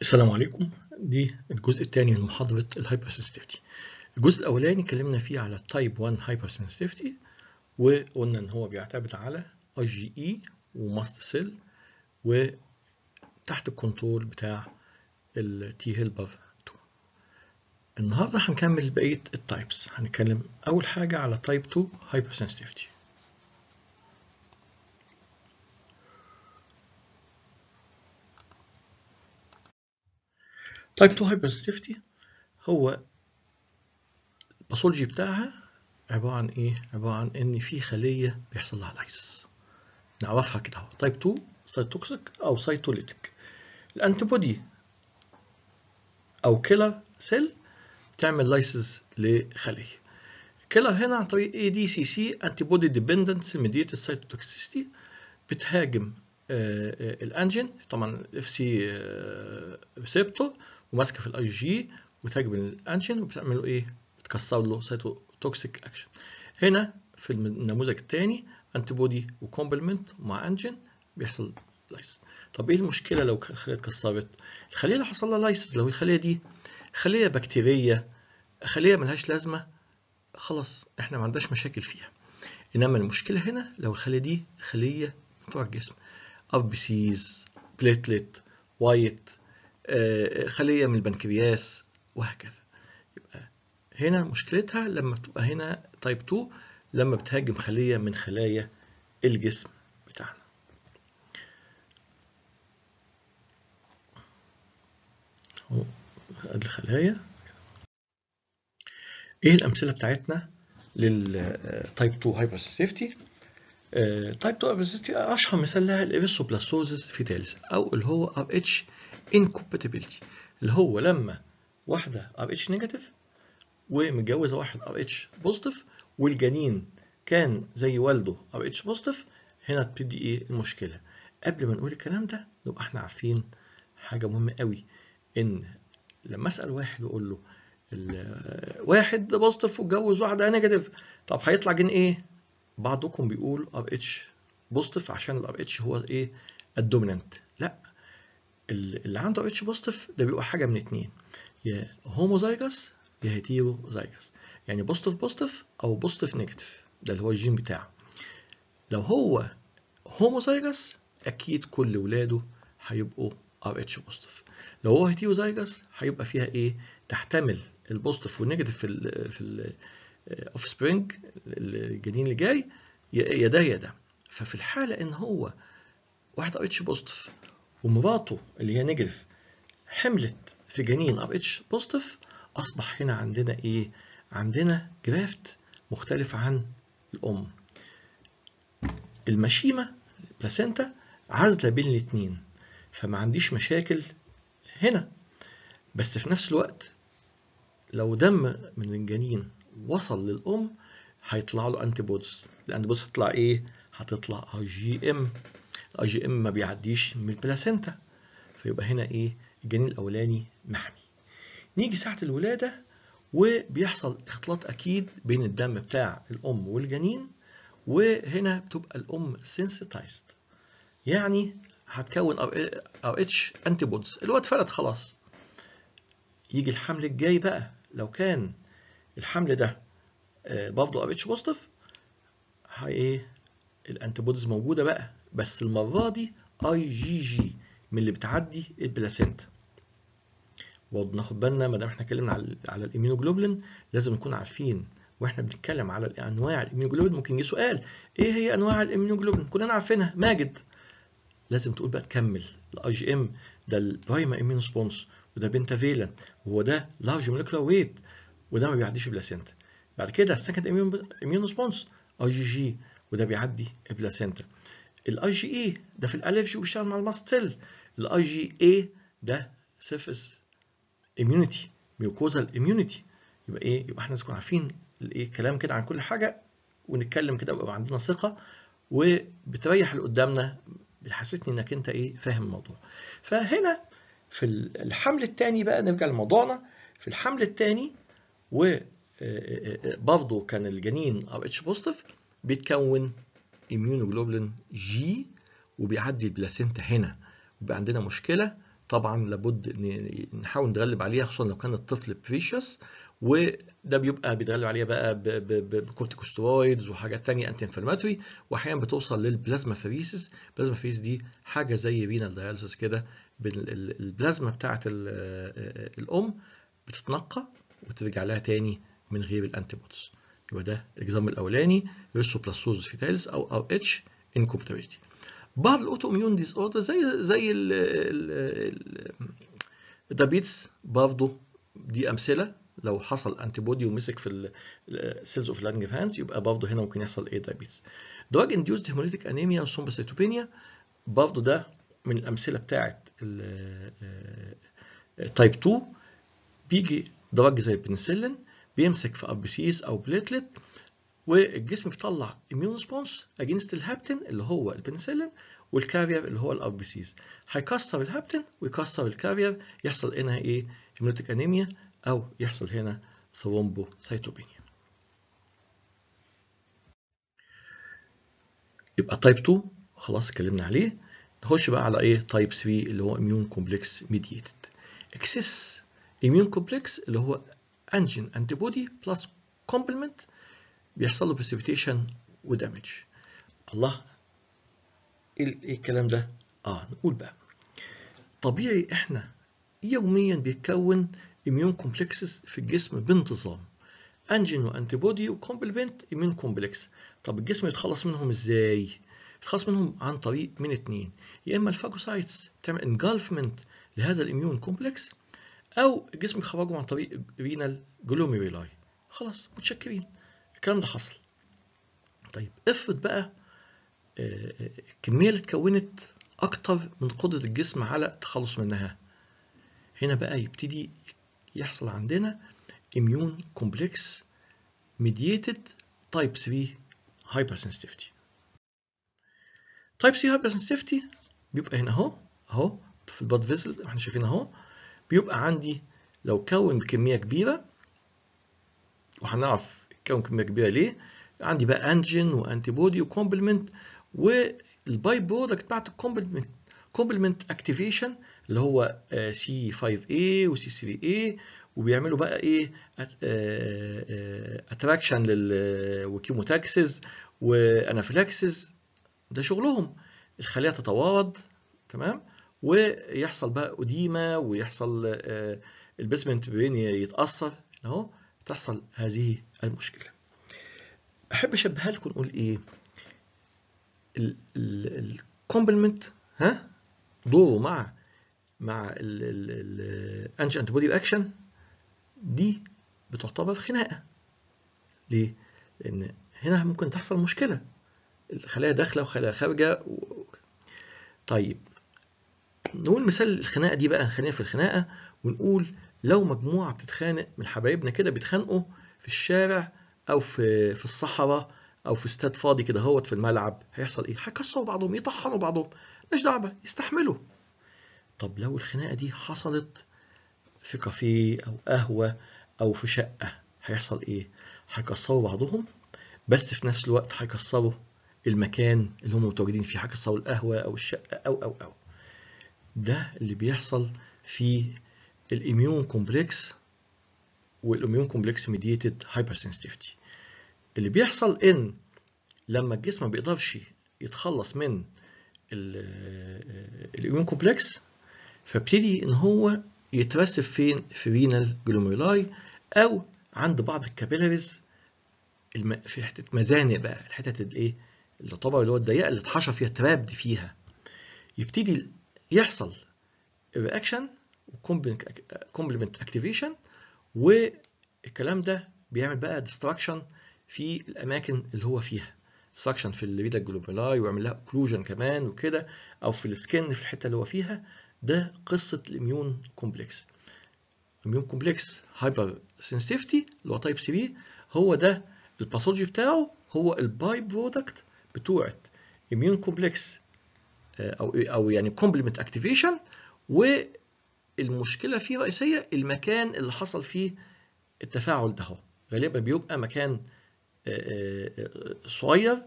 السلام عليكم دي الجزء الثاني من محاضرة الهايبر سنسيتيفيتي الجزء الأولاني اتكلمنا فيه على التايب 1 هايبر سنسيتيفيتي وقلنا إن هو بيعتمد على اي جي اي وماست سيل وتحت الكنترول بتاع التي هيلبر 2 النهاردة هنكمل بقية التايبس هنتكلم أول حاجة على تايب 2 هايبر سنسيتيفيتي تايب 2 هايبرسنسيفيتي هو الباثولوجي بتاعها عبارة عن إيه؟ عبارة عن إن في خلية بيحصل لها لايسس نعرفها كده أهو تايب 2 سايتوكسيك أو سيتوليتيك الأنتيبودي أو كيلر سيل بتعمل لايسس لخلية كيلر هنا عن طريق اي دي سي سي انتي بودي ديبندنت سيميديت السيتوتوكسيستي بتهاجم آه، آه، الانجين طبعا الاف سي ريسبتور وماسكه في الاي جي وتجبن الانشن وبتعملوا ايه؟ بتكسر له سيتو توكسيك اكشن. هنا في النموذج الثاني انتي بودي وكومبلمنت مع انجن بيحصل لايسز. طب ايه المشكله لو الخليه اتكسرت؟ الخليه اللي حصل لها لايسز لو الخليه دي خليه بكتيريه خليه ملهاش لازمه خلاص احنا ما عندناش مشاكل فيها. انما المشكله هنا لو الخليه دي خليه بتوع الجسم ار بي سيز بليتلت وايت آه، خلية من البنكرياس وهكذا يبقى هنا مشكلتها لما بتبقى هنا تايب 2 لما بتهاجم خلية من خلايا الجسم بتاعنا ادي الخلايا ايه الامثله بتاعتنا للتايب 2 هايبرسيستيفتي تايب 2 هايبرسيستي اشهر مثال لها الابيسوبلاستوزس فيتاليس او اللي هو ار اتش incompatibility اللي هو لما واحده ار اتش نيجاتيف ومتجوزه واحد ار اتش بوزيتيف والجنين كان زي والده ار اتش بوزيتيف هنا تبتدي ايه المشكله قبل ما نقول الكلام ده نبقى احنا عارفين حاجه مهمه قوي ان لما اسال واحد واقول له واحد بوزيتيف واتجوز واحده نيجاتيف طب هيطلع جن ايه بعضكم بيقول ار اتش بوزيتيف عشان الار اتش هو ايه الدومينانت لا اللي عنده اتش بوزيتيف ده بيبقى حاجه من اتنين يا هوموزايجس يا هيتيروزايجس يعني بوزيتيف بوزيتيف او بوزيتيف نيجاتيف ده اللي هو الجين بتاعه لو هو هوموزايجس اكيد كل ولاده هيبقوا ار اتش بوزيتيف لو هو هيتيروزايجس هيبقى فيها ايه تحتمل البوزيتيف والنيجاتيف في الـ في ال اوف سبرينج الجنين اللي جاي يا ده يا ده ففي الحاله ان هو واحد ار اتش بوزيتيف ومراته اللي هي نيجاتيف حملت في جنين ار اتش بوزيتيف اصبح هنا عندنا ايه؟ عندنا جرافت مختلف عن الام. المشيمه بلاسينتا عازله بين الاثنين فما عنديش مشاكل هنا بس في نفس الوقت لو دم من الجنين وصل للام هيطلع له انتي بودز الانتي بودز هتطلع ايه؟ هتطلع اي آه جي ام الاي جي ام ما بيعديش من البلاسنتا فيبقى هنا ايه الجنين الاولاني محمي نيجي ساعه الولاده وبيحصل اختلاط اكيد بين الدم بتاع الام والجنين وهنا بتبقى الام سنسيتايزد يعني هتكون ار إيه؟ اتش انتي بودز الواد فلت خلاص يجي الحمل الجاي بقى لو كان الحمل ده آه، برضه ار اتش بوزيتيف ايه الانتيبوديز موجوده بقى بس المره دي اي جي جي من اللي بتعدي البلاسينتا برضه ناخد بالنا ما دام احنا اتكلمنا على على الاميونوجلوبولين لازم نكون عارفين واحنا بنتكلم على انواع الاميونوجلوبولين ممكن يجي سؤال ايه هي انواع الاميونوجلوبولين كلنا عارفينها ماجد لازم تقول بقى تكمل الاي جي ام ده البرايما امين سبونس وده بنتا فيلن وهو ده لارج مولكيولار ويت وده ما بيعديش بلاسينتا بعد كده السكند اميون سبونس اي جي جي وده بيعدي بلاسينتا الاي جي اي ده في الالرجي وبيشتغل مع الماستل الاي جي اي ده سيرفيس اميونيتي ميوكوزال اميونيتي يبقى ايه يبقى احنا نكون عارفين الايه كلام كده عن كل حاجه ونتكلم كده ويبقى عندنا ثقه وبتريح اللي قدامنا بتحسسني انك انت ايه فاهم الموضوع فهنا في الحمل الثاني بقى نرجع لموضوعنا في الحمل الثاني و آه، آه، آه، برضه كان الجنين ار اتش بوزيتيف بيتكون اميونوجلوبلين جي وبيعدي البلاسينتا هنا وبقى عندنا مشكله طبعا لابد نحاول نتغلب عليها خصوصا لو كان الطفل بريشس وده بيبقى بيتغلب عليها بقى بكورتيكوسترويدز وحاجات ثانيه انتي انفلماتوري واحيانا بتوصل للبلازما فريسس البلازما فريسس دي حاجه زي رينال داياليسيس كده البلازما بتاعه آه، آه، الام بتتنقى وترجع لها تاني من غير الانتي بوتس يبقى ده الاكزام الاولاني ريسو في فيتاليس او او اتش انكومبتابيلتي بعض الاوتو اميون ديز اوردر زي زي الدابيتس برضه دي امثله لو حصل انتي بودي ومسك في السيلز اوف هانز يبقى برضه هنا ممكن يحصل ايه دابيتس دراج انديوزد هيموليتيك انيميا وثرومبوسيتوبينيا برضه ده من الامثله بتاعه تايب 2 بيجي دراج زي البنسلين بيمسك في ابسيس او بليتلت والجسم بيطلع اميون ريسبونس اجينست الهابتن اللي هو البنسلين والكارير اللي هو الابسيس هيكسر الهابتن ويكسر الكارير يحصل هنا ايه هيموليتيك انيميا او يحصل هنا ثرومبوسيتوبينيا يبقى تايب 2 خلاص اتكلمنا عليه نخش بقى على ايه تايب 3 اللي هو اميون كومبلكس ميديتد اكسس اميون كومبلكس اللي هو انجين بودي بلس كومبلمنت بيحصل له بريسبيتيشن ودامج الله إيه, ايه الكلام ده اه نقول بقى طبيعي احنا يوميا بيتكون اميون كومبلكسز في الجسم بانتظام انجين وانتي بودي وكومبلمنت اميون كومبلكس طب الجسم يتخلص منهم ازاي يتخلص منهم عن طريق من اتنين يا اما الفاجوسايتس تعمل انجلفمنت لهذا الاميون كومبلكس او الجسم يخرجه عن طريق رينال جلوميرولاي خلاص متشكرين الكلام ده حصل طيب افرض بقى الكميه آه، آه، اللي اتكونت اكتر من قدره الجسم على التخلص منها هنا بقى يبتدي يحصل عندنا immune complex mediated type 3 hypersensitivity type 3 hypersensitivity بيبقى هنا اهو اهو في الباد فيزل احنا شايفين اهو بيبقى عندي لو كون كمية كبيرة وهنعرف كون كمية كبيرة ليه عندي بقى انجين وانتي بودي وكومبلمنت والباي برودكت بتاعت الكومبلمنت كومبلمنت اكتيفيشن اللي هو سي 5A وسي 3A وبيعملوا بقى ايه اتراكشن آه، آه، لل آه، وكيموتاكسز ده شغلهم الخليه تتوارد تمام ويحصل بقى أديمة ويحصل آه، البيسمنت بين يتأثر أهو تحصل هذه المشكلة. أحب أشبهها لكم أقول إيه؟ الكومبلمنت ها دوره مع مع الانتي انتي بودي اكشن دي بتعتبر خناقه ليه؟ لان هنا ممكن تحصل مشكله الخلايا داخله وخلايا خارجه و... طيب نقول مثال الخناقه دي بقى خلينا في الخناقه ونقول لو مجموعه بتتخانق من حبايبنا كده بيتخانقوا في الشارع او في في الصحراء او في استاد فاضي كده هوت في الملعب هيحصل ايه هيكسروا بعضهم يطحنوا بعضهم مش دعوه يستحملوا طب لو الخناقه دي حصلت في كافيه او قهوه او في شقه هيحصل ايه هيكسروا بعضهم بس في نفس الوقت هيكسروا المكان اللي هم متواجدين فيه هيكسروا القهوه او الشقه او او او ده اللي بيحصل في الاميون كومبلكس والاميون كومبلكس ميديتد هايبرسنسيتيفيتي اللي بيحصل ان لما الجسم ما بيقدرش يتخلص من آه، الاميون كومبلكس فابتدي ان هو يترسب فين في رينال جلوميولاي او عند بعض الكابيلاريز في حته مزانق بقى الحتت الايه اللي طبعا اللي هو الضيقه اللي اتحشر فيها تراب فيها يبتدي يحصل رياكشن وكومبلمنت اكتيفيشن والكلام ده بيعمل بقى ديستراكشن في الاماكن اللي هو فيها ديستراكشن في الريدا جلوبولاي ويعمل لها اوكلوجن كمان وكده او في السكن في الحته اللي هو فيها ده قصه الاميون كومبلكس الاميون كومبلكس هايبر سنسيفتي اللي هو تايب سي بي هو ده الباثولوجي بتاعه هو الباي برودكت بتوعه اميون كومبلكس آه، او او يعني كومبلمنت اكتيفيشن والمشكله فيه الرئيسيه المكان اللي حصل فيه التفاعل ده غالبا بيبقى مكان آه، آه، صغير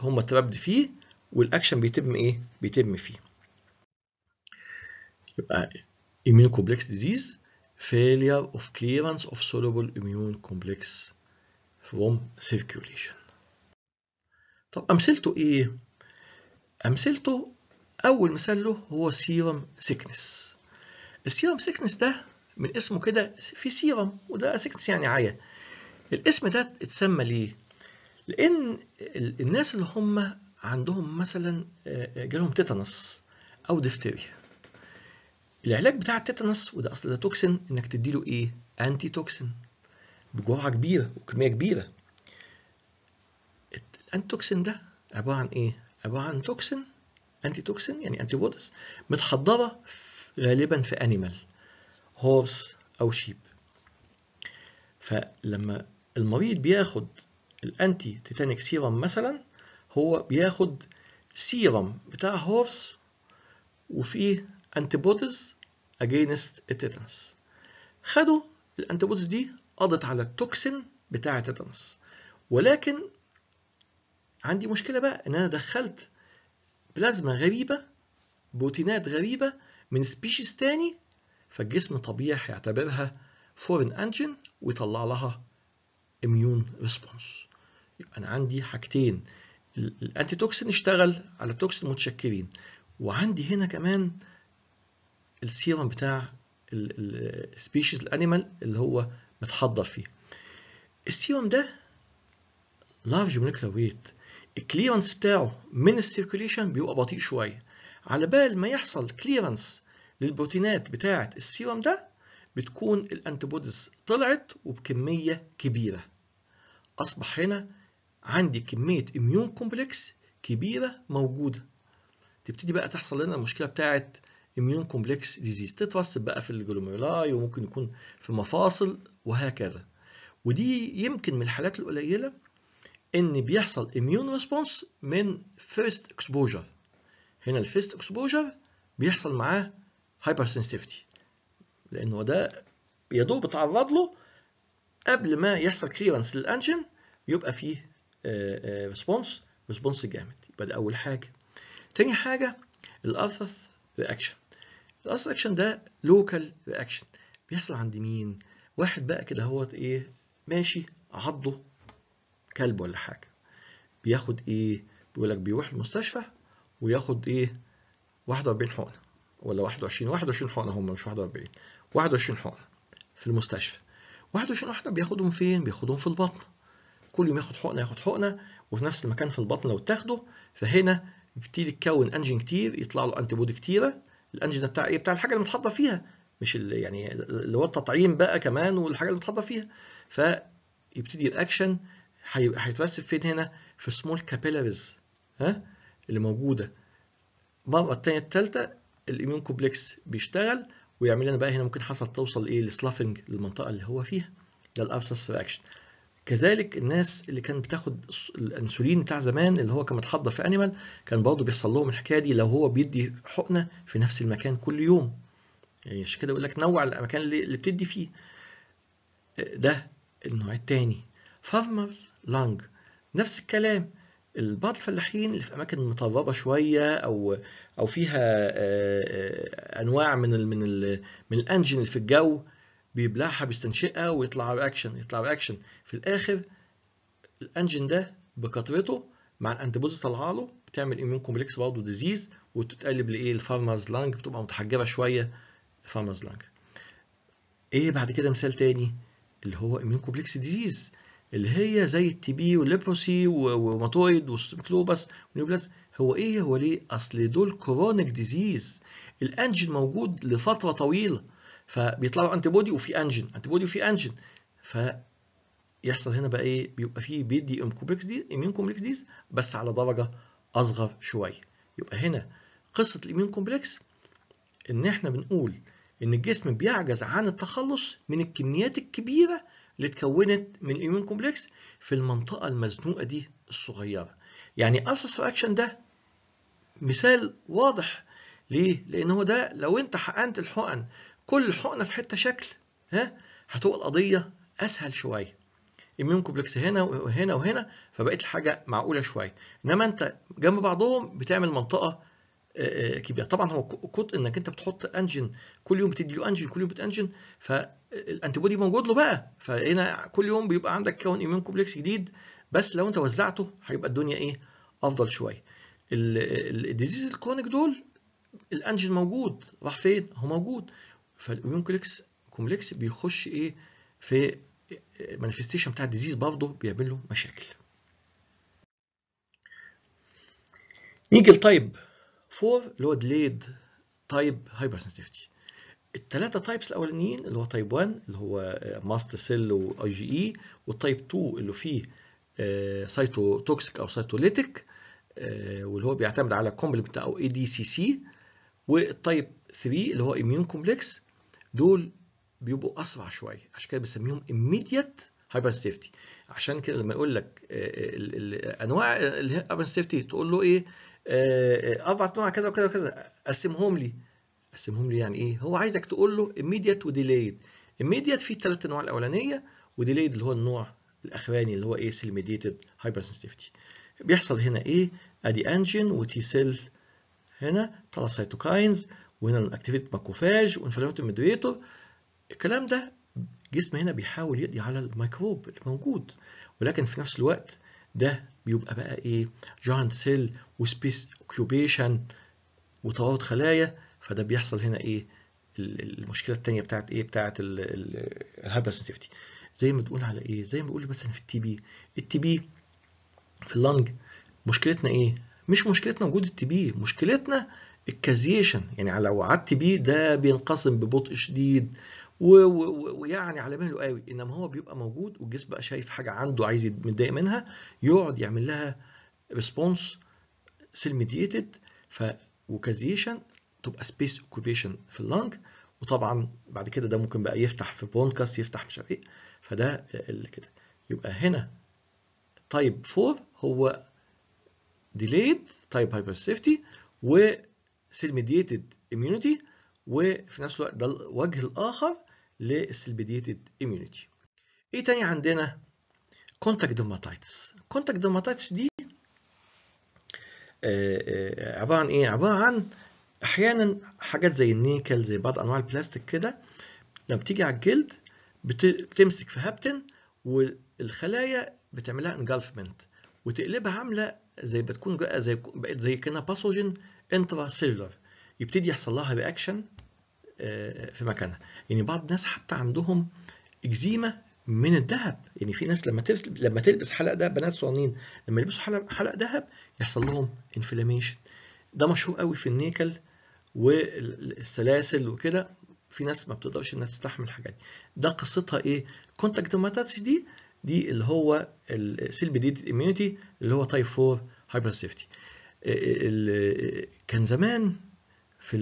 هم التردد فيه والاكشن بيتم ايه بيتم فيه يبقى immune complex disease failure of clearance of soluble immune complex from circulation طب امثلته ايه امثلته أول مثال له هو سيرم سيكنس السيرم سيكنس ده من اسمه كده في سيرم وده سيكنس يعني عيا الاسم ده اتسمى ليه؟ لأن الناس اللي هم عندهم مثلا آه، آه، جالهم تيتانوس أو ديفتيريا العلاج بتاع التيتانوس وده أصل ده توكسن إنك تديله إيه؟ أنتي توكسن بجرعة كبيرة وكمية كبيرة الأنتوكسن ده عبارة عن إيه؟ عبارة عن توكسن انتي توكسين يعني انتي بوديز متحضره غالبا في انيمال هورس او شيب فلما المريض بياخد الانتي تيتانيك سيرم مثلا هو بياخد سيرم بتاع هورس وفيه انتيبوديز اجينست التيتانس خدوا الانتيبوديز دي قضت على التوكسين بتاع التيتانس ولكن عندي مشكله بقى ان انا دخلت بلازما غريبة بروتينات غريبة من سبيشيز تاني فالجسم طبيعي هيعتبرها فورن انجن ويطلع لها اميون ريسبونس يبقى انا عندي حاجتين الانتي توكسين اشتغل على التوكسين المتشكرين وعندي هنا كمان السيرم بتاع السبيشيز الانيمال اللي هو متحضر فيه السيرم ده لارج مولكيولر ويت الكليرنس بتاعه من السيركوليشن بيبقى بطيء شويه على بال ما يحصل كليرنس للبروتينات بتاعه السيرم ده بتكون الانتيبوديز طلعت وبكميه كبيره اصبح هنا عندي كميه اميون كومبلكس كبيره موجوده تبتدي بقى تحصل لنا المشكله بتاعه اميون كومبلكس ديزيز تترسب بقى في الجلوميرولاي وممكن يكون في المفاصل وهكذا ودي يمكن من الحالات القليله ان بيحصل immune response من first exposure هنا first اكسبوجر بيحصل معاه هايبر لانه ده يا دوب اتعرض له قبل ما يحصل كليرنس للانجن يبقى فيه ريسبونس آه، ريسبونس آه، جامد يبقى ده اول حاجه تاني حاجه الارثث رياكشن الارثث رياكشن ده لوكال رياكشن بيحصل عند مين واحد بقى كده اهوت ايه ماشي عضه كلب ولا حاجة بياخد ايه بيقول لك بيروح المستشفى وياخد ايه 41 حقنة ولا 21 21 حقنة هم مش 41 21 حقنة في المستشفى 21 حقنة بياخدهم فين بياخدهم في البطن كل يوم ياخد حقنة ياخد حقنة وفي نفس المكان في البطن لو تاخده فهنا يبتدي يتكون انجين كتير يطلع له انتي بودي كتيرة الانجين ده بتاع ايه بتاع الحاجة اللي متحضر فيها مش اللي يعني اللي هو التطعيم بقى كمان والحاجة اللي متحضر فيها فيبتدي الاكشن هيبقى هيترسب فين هنا؟ في سمول كابيلاريز ها اللي موجودة المرة التانية التالتة الاميون كومبلكس بيشتغل ويعمل لنا بقى هنا ممكن حصل توصل ايه لسلافنج للمنطقة اللي هو فيها ده رياكشن كذلك الناس اللي كانت بتاخد الانسولين بتاع زمان اللي هو كان متحضر في انيمال كان برضه بيحصل لهم الحكايه دي لو هو بيدي حقنه في نفس المكان كل يوم يعني عشان كده بيقول لك نوع المكان اللي بتدي فيه ده النوع الثاني فارمرز لانج نفس الكلام بعض الفلاحين اللي في اماكن مطربه شويه او او فيها آه، آه، انواع من الـ من الـ من الانجن اللي في الجو بيبلعها بيستنشقها ويطلع رياكشن يطلع رياكشن في الاخر الانجن ده بكثرته مع الانتيبوز طالعه له بتعمل ايميون كومبلكس برضه ديزيز وتتقلب لايه الفارمرز لانج بتبقى متحجبه شويه الفارمرز لانج ايه بعد كده مثال تاني اللي هو ايميون كومبلكس ديزيز اللي هي زي التي بي والليبروسي وروماتويد وكلوبس ونيوبلازم هو ايه هو ليه؟ اصل دول كرونيك ديزيز الانجين موجود لفتره طويله فبيطلعوا انتي بودي وفي انجين انتي بودي وفي انجين فيحصل هنا بقى ايه؟ بيبقى فيه بيدي ام كومبلكس دي امين كومبلكس ديز بس على درجه اصغر شويه يبقى هنا قصه الامين كومبلكس ان احنا بنقول ان الجسم بيعجز عن التخلص من الكميات الكبيره اللي اتكونت من الايميون كومبلكس في المنطقة المزنوقة دي الصغيرة يعني ابسس اكشن ده مثال واضح ليه؟ لان هو ده لو انت حقنت الحقن كل حقنة في حتة شكل ها هتبقى القضية اسهل شوية اميون كومبلكس هنا وهنا وهنا فبقت الحاجه معقوله شويه انما انت جنب بعضهم بتعمل منطقه كبيره طبعا هو كتر انك انت بتحط انجن كل يوم بتدي له انجن كل يوم بتانجن الانتي بودي موجود له بقى فهنا كل يوم بيبقى عندك كون ايميون كومبلكس جديد بس لو انت وزعته هيبقى الدنيا ايه افضل شويه الديزيز الكرونيك دول الانجين موجود راح فين هو موجود فالايميون كومبلكس كومبلكس بيخش ايه في مانيفيستيشن بتاع الديزيز برضه بيعمل له مشاكل نيجي لتايب 4 اللي هو ديليد تايب هايبر سنسيتيفيتي الثلاثه تايبس الاولانيين اللي هو تايب 1 اللي هو ماست سيل واي جي اي والتايب 2 اللي فيه توكسيك آه، او سايتوليتيك آه، واللي هو بيعتمد على كومبلمنت او اي دي سي سي والتايب 3 اللي هو اميون كومبلكس دول بيبقوا اسرع شويه عشان كده بنسميهم ايميديت هايبر سيفتي عشان كده لما يقول لك آه، انواع الهايبر سيفتي تقول له ايه اربع انواع كذا وكذا وكذا قسمهم لي قسمهم لي يعني ايه هو عايزك تقول له immediate وديليد immediate فيه ثلاثة انواع الاولانيه وديليد اللي هو النوع الاخراني اللي هو ايه سيل ميديتد هايبر بيحصل هنا ايه ادي انجين وتي سيل هنا طلع سيتوكاينز وهنا الاكتيفيت ماكوفاج وانفلاماتوري ميديتور الكلام ده الجسم هنا بيحاول يقضي على الميكروب اللي موجود ولكن في نفس الوقت ده بيبقى بقى ايه جاينت سيل وسبيس اوكيوبيشن وتوارد خلايا فده بيحصل هنا ايه المشكله الثانيه بتاعت ايه بتاعت الهايبر سنسيتيفيتي زي ما تقول على ايه زي ما بقول مثلا في التي بي التي بي في اللنج مشكلتنا ايه مش مشكلتنا وجود التي بي مشكلتنا الكازيشن يعني لو قعدت بي ده بينقسم ببطء شديد ويعني على مهله قوي انما هو بيبقى موجود والجسم بقى شايف حاجه عنده عايز متضايق منها يقعد يعمل لها ريسبونس سيل ميديتد ف وكازيشن تبقى سبيس اوكيبيشن في اللنج وطبعا بعد كده ده ممكن بقى يفتح في بونكاس يفتح مش عارف ايه فده اللي كده يبقى هنا تايب 4 هو delayed هايبر سيفتي و cell mediated immunity وفي نفس الوقت ده الوجه الاخر للسيل mediated immunity. ايه تاني عندنا؟ contact dermatitis. contact dermatitis دي آه، آه، عباره عن ايه؟ عباره عن احيانا حاجات زي النيكل زي بعض انواع البلاستيك كده لما بتيجي على الجلد بتمسك في هابتن والخلايا بتعملها انجلفمنت وتقلبها عامله زي بتكون زي بقت زي كانها باثوجين انترا سيلولر يبتدي يحصل لها رياكشن آه، في مكانها يعني بعض الناس حتى عندهم اكزيما من الذهب يعني في ناس لما لما تلبس حلق دهب بنات صغنين لما يلبسوا حلق حلق دهب يحصل لهم انفلاميشن ده مشهور قوي في النيكل والسلاسل وكده في ناس ما بتقدرش انها تستحمل الحاجات دي ده قصتها ايه كونتاكتوماتاتس دي دي اللي هو السيل بديد اميونيتي اللي هو تايب 4 هايبر سيفتي كان زمان في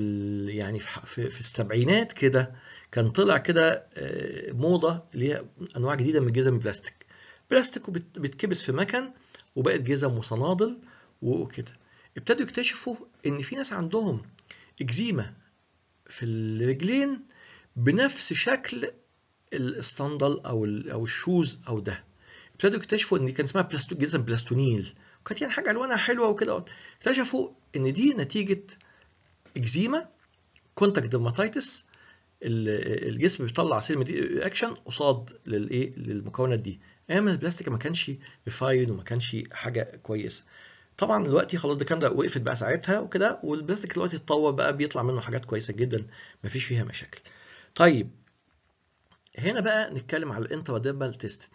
يعني في, في السبعينات كده كان طلع كده آه، موضه اللي هي انواع جديده من الجزم البلاستيك بلاستيك وبتكبس في مكان وبقت جزم وصنادل وكده ابتدوا يكتشفوا ان في ناس عندهم إكزيما في الرجلين بنفس شكل الصندل أو أو الشوز أو ده ابتدوا يكتشفوا إن كان اسمها بلاستو جزم بلاستونيل وكانت يعني حاجة ألوانها حلوة وكده اكتشفوا إن دي نتيجة إكزيما كونتاكت ديرماتيتس الجسم بيطلع سيل اكشن قصاد للايه للمكونات دي ايام البلاستيك ما كانش ريفايد وما كانش حاجه كويسه طبعا دلوقتي خلاص ده كان ده وقفت بقى ساعتها وكده والبلاستيك دلوقتي اتطور بقى بيطلع منه حاجات كويسه جدا مفيش فيها مشاكل طيب هنا بقى نتكلم على الانتراديرمال تيستنج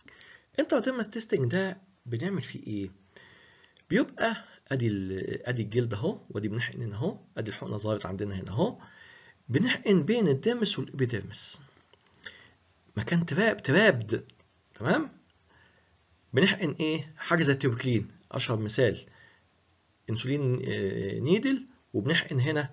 الانتراديرمال تيستنج ده بنعمل فيه ايه بيبقى ادي ادي الجلد اهو وادي بنحقن هنا اهو ادي الحقنه ظهرت عندنا هنا اهو بنحقن بين الدمس والابيدرمس مكان تراب ترابد تمام بنحقن ايه حاجه زي التوبكلين اشهر مثال انسولين آه، نيدل وبنحقن هنا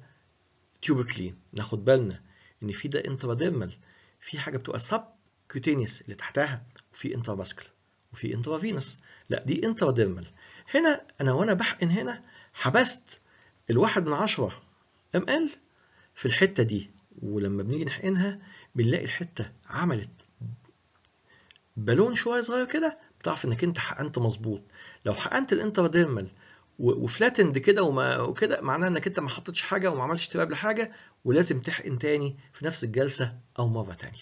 تيوبكلين ناخد بالنا ان في ده انتراديرمال في حاجه بتبقى سب كوتينيس اللي تحتها وفي انتراباسكل وفي انترافينس لا دي انتراديرمال هنا انا وانا بحقن هنا حبست الواحد من عشرة ام ال في الحته دي ولما بنيجي نحقنها بنلاقي الحته عملت بالون شويه صغير كده بتعرف انك انت حقنت مظبوط لو حقنت الانتراديرمال وفلاتند كده وما وكده معناه انك انت ما حطيتش حاجه وما عملتش اشتباب لحاجه ولازم تحقن تاني في نفس الجلسه او مره تانيه.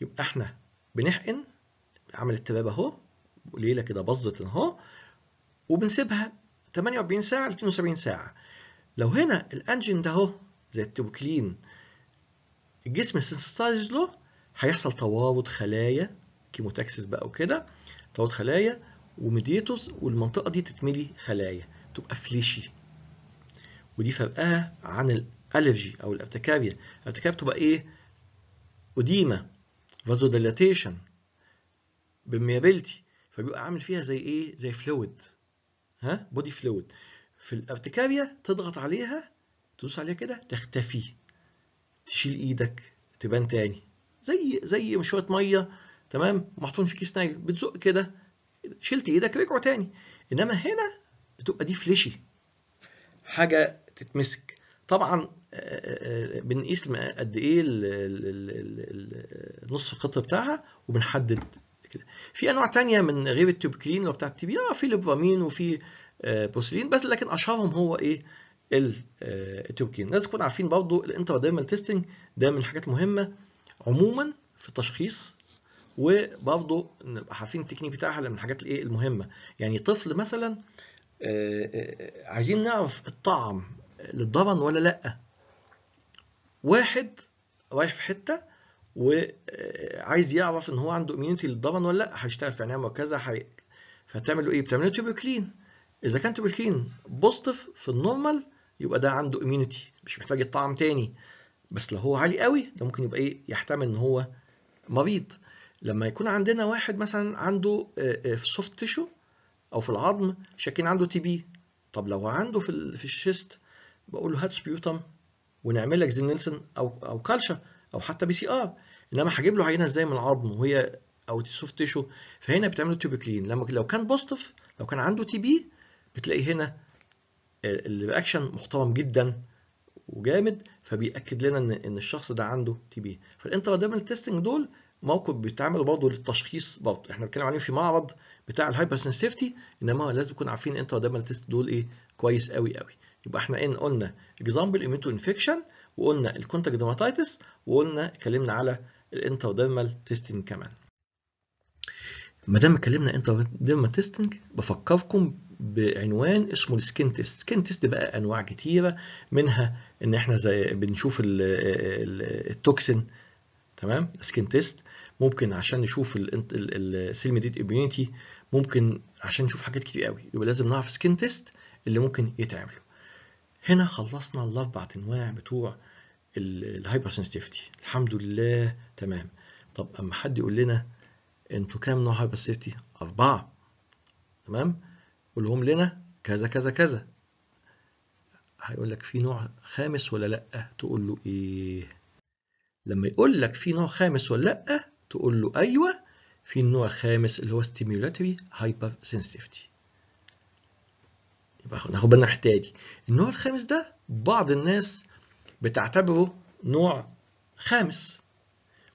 يبقى احنا بنحقن عمل التباب اهو ليله كده بظت اهو وبنسيبها 48 ساعه ل 72 ساعه. لو هنا الانجن ده اهو زي التوبكلين الجسم السنسيتايز له هيحصل توارد خلايا كيموتاكسس بقى وكده توارد خلايا وميديتوس والمنطقة دي تتملي خلايا تبقى فليشي ودي فرقها عن الالرجي او الارتكابيا الارتكابية بتبقى ايه اديمة فازوديلاتيشن بالميابيلتي فبيبقى عامل فيها زي ايه زي فلويد ها بودي فلويد في الارتكابيا تضغط عليها تدوس عليها كده تختفي تشيل ايدك تبان تاني زي زي شويه ميه تمام محطوطين في كيس نايل بتزق كده شلت ايدك رجعوا تاني انما هنا بتبقى دي فليشي حاجه تتمسك طبعا بنقيس آه، آه، آه، قد ايه نصف القطر بتاعها وبنحدد كده في انواع تانية من غير التوبكلين هو بتاع التبي اه في لوبامين وفي بوسلين بس لكن اشهرهم هو ايه التوبكلين لازم تكون عارفين برضو الانتراديرمال تيستنج ده من الحاجات المهمه عموما في التشخيص وبرضه نبقى عارفين التكنيك بتاعها من الحاجات الايه المهمه يعني طفل مثلا آه، آه، عايزين نعرف الطعم للضرن ولا لا واحد رايح في حته وعايز آه، يعرف ان هو عنده اميونيتي للضرن ولا لا هيشتغل في عنايه وكذا حي... فتعمل له ايه بتعمل له كلين اذا كان كلين بوزيتيف في النورمال يبقى ده عنده اميونيتي مش محتاج الطعم تاني بس لو هو عالي قوي ده ممكن يبقى ايه يحتمل ان هو مريض لما يكون عندنا واحد مثلا عنده آه، آه، في سوفت تيشو او في العظم شاكين عنده تي بي طب لو عنده في في الشيست بقول له هات سبيوتم ونعمل لك زنيلسون او او كالشا او حتى بي سي ار انما هجيب له عينه ازاي من العظم وهي او سوفت تيشو فهنا بتعمل تيوب كلين لما لو كان بوستف لو كان عنده تي بي بتلاقي هنا آه، الرياكشن محترم جدا وجامد فبيأكد لنا ان الشخص ده عنده تي بي فالانترا دايمال تيستنج دول موقف بيتعملوا برضه للتشخيص برضه احنا بنتكلم عليه في معرض بتاع الهايبر سنسيفتي انما لازم نكون عارفين انترا ديرمال تيست دول ايه كويس قوي قوي يبقى احنا ان قلنا اكزامبل ايميتو انفكشن وقلنا الكونتاكت ديرماتايتس وقلنا اتكلمنا على الانتر تيستنج كمان ما دام اتكلمنا انتر تيستنج بفكركم بعنوان اسمه السكين تيست السكين تيست بقى انواع كتيره منها ان احنا زي بنشوف التوكسين تمام سكين تيست ممكن عشان نشوف السيل ميديت اميونيتي ممكن عشان نشوف حاجات كتير قوي يبقى لازم نعرف سكين تيست اللي ممكن يتعملوا هنا خلصنا الاربع انواع بتوع الهايبر سنسيتيفيتي الحمد لله تمام طب اما حد يقول لنا انتوا كام نوع هايبر سنسيتيفيتي اربعه تمام قولهم لنا كذا كذا كذا هيقول لك في نوع خامس ولا لا تقول له ايه لما يقول لك في نوع خامس ولا لأ تقول له أيوه في النوع الخامس اللي هو stimulatory hypersensitivity يبقى ناخد بالنا الحته دي النوع الخامس ده بعض الناس بتعتبره نوع خامس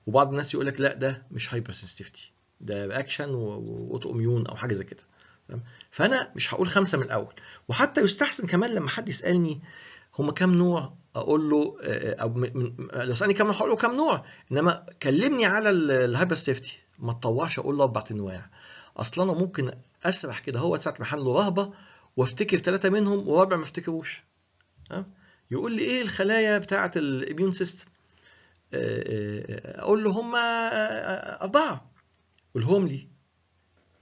وبعض الناس يقول لك لا ده مش هايبر سنسيفتي ده رياكشن واوتو اميون او حاجه زي كده فانا مش هقول خمسه من الاول وحتى يستحسن كمان لما حد يسالني هما كام نوع اقول له آه، آه، او لو سالني كام هقول له كام نوع انما كلمني على الهايبر سيفتي ما تطوعش اقول له اربع انواع اصل انا ممكن اسرح كده هو ساعه ما حمله رهبه وافتكر ثلاثه منهم ورابع ما افتكروش يقول لي ايه الخلايا بتاعه الاميون آه، سيستم اقول له هما اربعه قولهم لي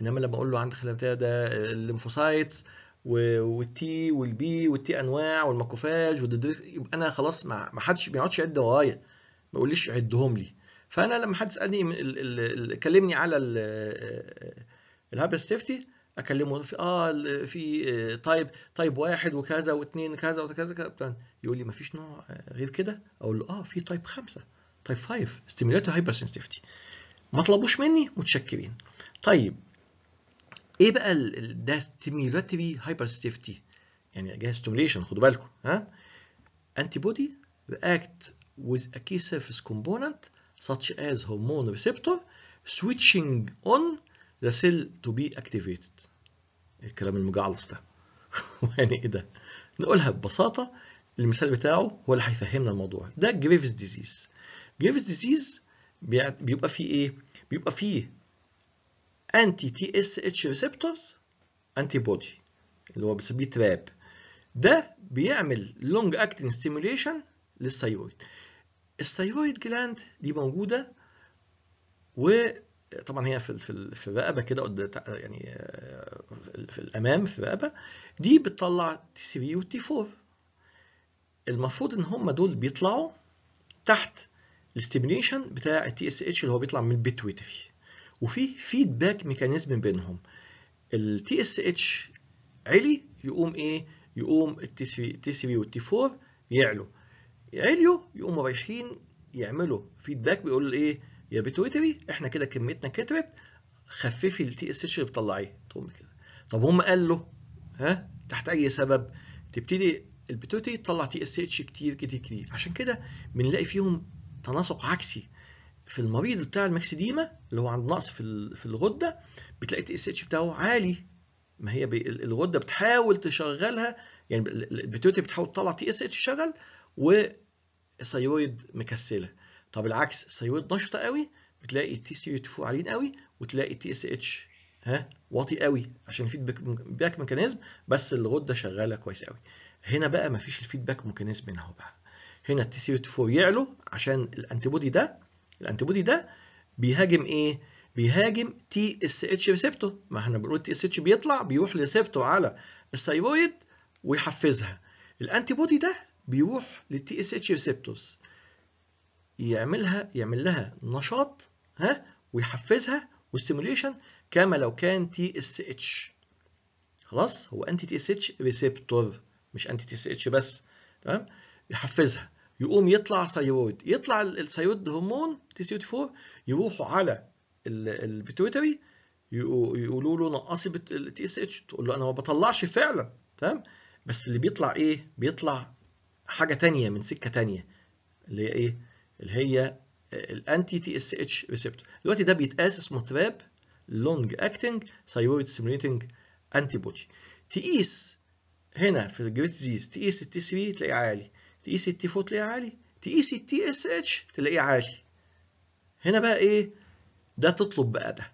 انما لما اقول له عندك خلايا ده الليمفوسايتس والتي والبي والتي انواع والماكوفاج والدريس يبقى انا خلاص ما حدش ما يقعدش يعد ورايا ما يقوليش عدهم لي فانا لما حد سالني كلمني على الهابيا سيفتي اكلمه في اه في تايب آه، تايب واحد وكذا واثنين كذا وكذا كذا يقول لي ما فيش نوع غير كده اقول له اه في تايب خمسه تايب 5 ستيميوليتد هايبر سنسيفتي ما طلبوش مني متشكرين طيب ايه بقى ده هايبر سيفتي يعني جهاز ستيميوليشن خدوا بالكم ها انتي بودي react with a key surface component such as hormone receptor switching on the cell to be activated الكلام المجعلص ده يعني ايه ده نقولها ببساطه المثال بتاعه هو اللي هيفهمنا الموضوع ده جريفز ديزيز جريفز ديزيز بيبقى فيه ايه بيبقى فيه انتي تي اس اتش ريسبتورز انتي بودي اللي هو بنسميه تراب ده بيعمل لونج اكتنج ستيميوليشن للثيرويد الثيرويد جلاند دي موجوده وطبعا هي في في الرقبه كده يعني آه، في الامام في الرقبه دي بتطلع تي 3 والتي 4 المفروض ان هم دول بيطلعوا تحت الاستيميليشن بتاع التي اس اتش اللي هو بيطلع من البيتويتري وفي فيدباك ميكانيزم بينهم التي اس اتش علي يقوم ايه يقوم التي سي سي بي والتي 4 يعلوا عليوا يقوموا رايحين يعملوا فيدباك بيقول ايه يا بيتويتري احنا كده كميتنا كترت خففي التي اس اتش اللي بتطلعيه تقوم كده طب هم قالوا ها تحت اي سبب تبتدي البيتويتري تطلع تي اس اتش كتير كتير كتير عشان كده بنلاقي فيهم تناسق عكسي في المريض بتاع المكسديما اللي هو عند نقص في في الغده بتلاقي تي اس اتش بتاعه عالي ما هي الغده بتحاول تشغلها يعني البيتوتي بتحاول تطلع تي اس اتش شغل والثيرويد مكسله طب العكس الثيرويد نشطه قوي بتلاقي التي سي 4 عاليين قوي وتلاقي تي اس اتش ها واطي قوي عشان فيدباك ميكانيزم بس الغده شغاله كويس قوي هنا بقى مفيش الفيدباك ميكانيزم هنا اهو بقى هنا التي سي 4 يعلو عشان الانتي بودي ده الانتي بودي ده بيهاجم ايه؟ بيهاجم تي اس اتش ريسبتور ما احنا بنقول تي اس اتش بيطلع بيروح ريسبتور على الثايرويد ويحفزها الانتي بودي ده بيروح للتي اس اتش ريسبتورز يعملها يعمل لها نشاط ها ويحفزها وستيموليشن كما لو كان تي اس اتش خلاص هو انتي تي اس اتش ريسبتور مش انتي تي اس اتش بس تمام يحفزها يقوم يطلع سيود يطلع السيود هرمون تي سي 4 يروحوا على البيتويتري يقولوا له نقصي التي اس اتش تقول له انا ما بطلعش فعلا تمام بس اللي بيطلع ايه بيطلع حاجه ثانيه من سكه ثانيه اللي هي ايه اللي هي الانتي تي اس اتش ريسبتور دلوقتي ده بيتقاس اسمه تراب لونج اكتنج ثايرويد سيميليتنج انتي بودي تقيس هنا في الجريت ديزيز تقيس التي 3 تلاقيه عالي سي تي فوت تلاقيه عالي سي تي اس اتش تلاقيه عالي هنا بقى ايه ده تطلب بقى ده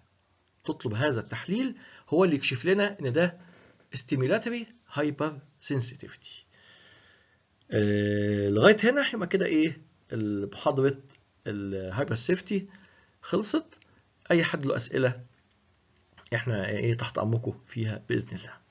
تطلب هذا التحليل هو اللي يكشف لنا ان ده stimulatory hypersensitivity سنسيتيفيتي آه، لغايه هنا يبقى كده ايه محاضره الهايبر سيفتي خلصت اي حد له اسئله احنا ايه تحت امركم فيها باذن الله